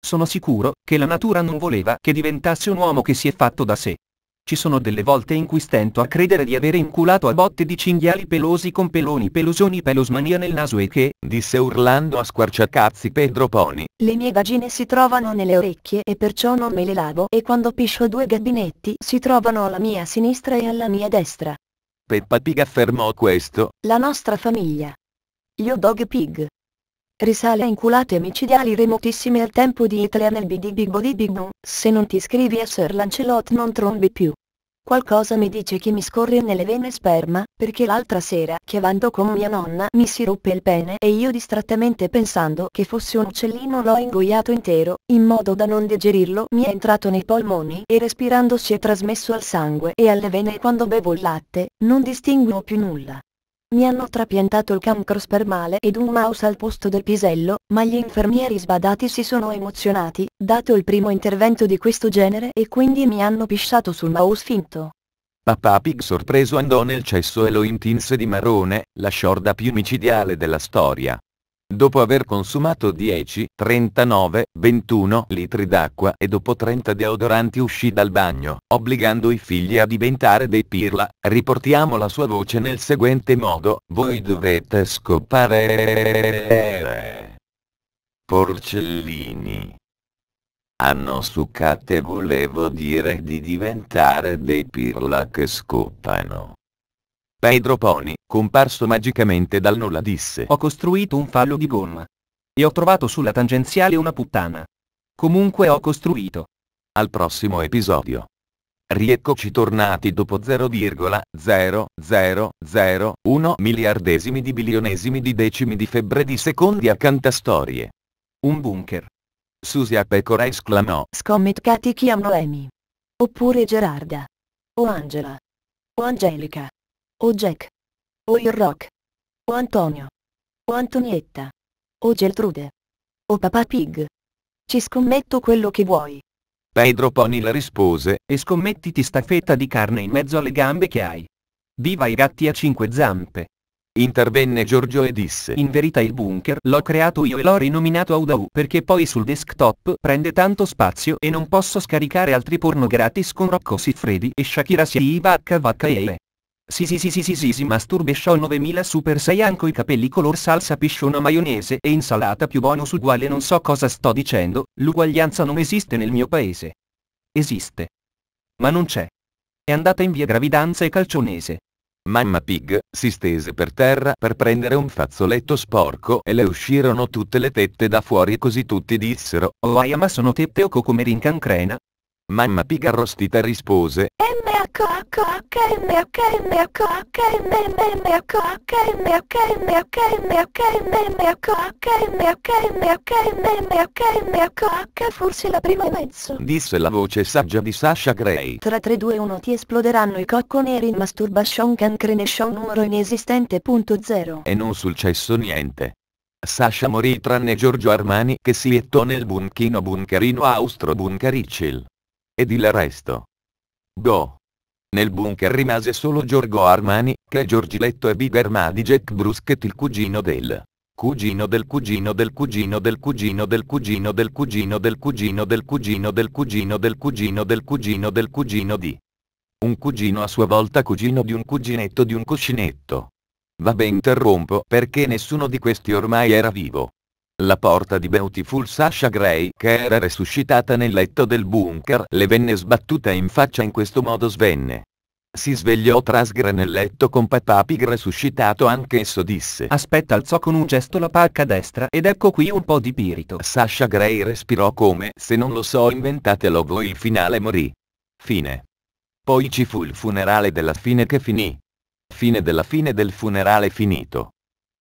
Sono sicuro che la natura non voleva che diventasse un uomo che si è fatto da sé. Ci sono delle volte in cui stento a credere di avere inculato a botte di cinghiali pelosi con peloni pelosoni pelosmania nel naso e che, disse urlando a squarciacazzi Pedro Poni. Le mie vagine si trovano nelle orecchie e perciò non me le lavo e quando piscio due gabinetti si trovano alla mia sinistra e alla mia destra. Peppa Pig affermò questo. La nostra famiglia. Io Dog Pig risale a inculate micidiali remotissime al tempo di Hitler nel bidibibodibibum, se non ti iscrivi a Sir Lancelot non trombi più. Qualcosa mi dice che mi scorre nelle vene sperma, perché l'altra sera, chiavando con mia nonna, mi si ruppe il pene e io distrattamente pensando che fosse un uccellino l'ho ingoiato intero, in modo da non digerirlo, mi è entrato nei polmoni e respirando si è trasmesso al sangue e alle vene e quando bevo il latte, non distinguo più nulla. Mi hanno trapiantato il cancro spermale ed un mouse al posto del pisello, ma gli infermieri sbadati si sono emozionati, dato il primo intervento di questo genere e quindi mi hanno pisciato sul mouse finto. Papà Pig sorpreso andò nel cesso e lo intinse di marrone, la sciorda più micidiale della storia. Dopo aver consumato 10, 39, 21 litri d'acqua e dopo 30 deodoranti uscì dal bagno, obbligando i figli a diventare dei pirla. Riportiamo la sua voce nel seguente modo, voi dovete scopare. Porcellini. Hanno succate volevo dire di diventare dei pirla che scopano. Pedro Poni, comparso magicamente dal nulla disse Ho costruito un fallo di gomma. E ho trovato sulla tangenziale una puttana. Comunque ho costruito. Al prossimo episodio. Rieccoci tornati dopo 0,0001 miliardesimi di bilionesimi di decimi di febbre di secondi a cantastorie. Un bunker. Susia Pecora esclamò. Scommetcati chiamano Amy. Oppure Gerarda. O Angela. O Angelica. O Jack. O il Rock. O Antonio. O Antonietta. O Geltrude. O Papa Pig. Ci scommetto quello che vuoi. Pedro Pony la rispose, e scommettiti sta fetta di carne in mezzo alle gambe che hai. Viva i gatti a cinque zampe. Intervenne Giorgio e disse, in verità il bunker l'ho creato io e l'ho rinominato Audau perché poi sul desktop prende tanto spazio e non posso scaricare altri porno gratis con Rocco Siffredi e Shakira Siivakvakee. Sì sì sì sì sì sì sì masturbation 9000 super 6 anco i capelli color salsa pisciona maionese e insalata più bonus uguale non so cosa sto dicendo, l'uguaglianza non esiste nel mio paese. Esiste. Ma non c'è. È andata in via gravidanza e calcionese. Mamma Pig si stese per terra per prendere un fazzoletto sporco e le uscirono tutte le tette da fuori così tutti dissero, oh oaia ma sono tette o cocomeri in cancrena, Mamma piga arrostita rispose Forse la prima e mezzo Disse la voce saggia di Sasha Gray Tra 3, 2, 1 ti esploderanno i cocco in masturbation cancrenation numero inesistente.0 E non successo niente Sasha morì tranne Giorgio Armani che si gettò nel bunchino bunkerino austro bunkericil ed il resto. Go. Nel bunker rimase solo Giorgo Armani, che è Giorgiletto e Big Erma di Jack Bruschett il cugino del cugino del cugino del cugino del cugino del cugino del cugino del cugino del cugino del cugino del cugino del cugino del cugino di un cugino a sua volta cugino di un cuginetto di un cuscinetto. Vabbè interrompo perché nessuno di questi ormai era vivo. La porta di Beautiful Sasha Gray, che era resuscitata nel letto del bunker, le venne sbattuta in faccia in questo modo svenne. Si svegliò Trasgre nel letto con papà Pig resuscitato anch'esso disse Aspetta alzò con un gesto la pacca destra ed ecco qui un po' di pirito Sasha Gray respirò come se non lo so inventatelo voi il finale morì. Fine. Poi ci fu il funerale della fine che finì. Fine della fine del funerale finito.